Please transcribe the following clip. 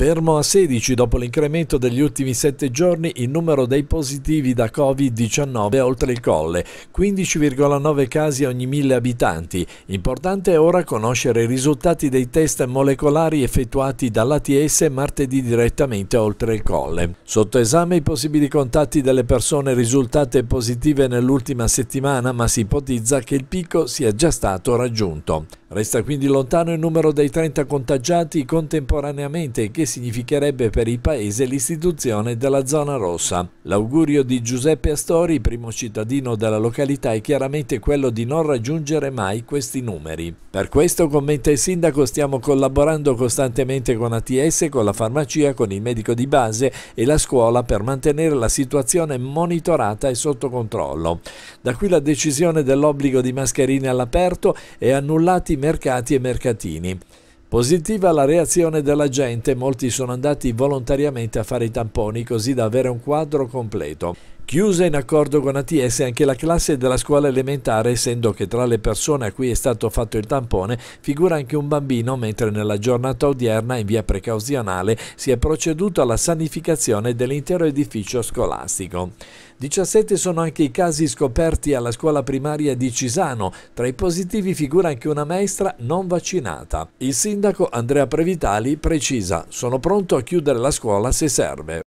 Fermo a 16 dopo l'incremento degli ultimi 7 giorni il numero dei positivi da Covid-19 oltre il colle, 15,9 casi ogni 1000 abitanti. Importante è ora conoscere i risultati dei test molecolari effettuati dall'ATS martedì direttamente oltre il colle. Sotto esame i possibili contatti delle persone risultate positive nell'ultima settimana, ma si ipotizza che il picco sia già stato raggiunto. Resta quindi lontano il numero dei 30 contagiati contemporaneamente che significherebbe per il Paese l'istituzione della zona rossa. L'augurio di Giuseppe Astori, primo cittadino della località, è chiaramente quello di non raggiungere mai questi numeri. Per questo, commenta il sindaco, stiamo collaborando costantemente con ATS, con la farmacia, con il medico di base e la scuola per mantenere la situazione monitorata e sotto controllo. Da qui la decisione dell'obbligo di mascherine all'aperto e annullati mercati e mercatini. Positiva la reazione della gente, molti sono andati volontariamente a fare i tamponi così da avere un quadro completo. Chiusa in accordo con ATS anche la classe della scuola elementare, essendo che tra le persone a cui è stato fatto il tampone figura anche un bambino, mentre nella giornata odierna, in via precauzionale, si è proceduto alla sanificazione dell'intero edificio scolastico. 17 sono anche i casi scoperti alla scuola primaria di Cisano. Tra i positivi figura anche una maestra non vaccinata. Il sindaco Andrea Previtali precisa: Sono pronto a chiudere la scuola se serve.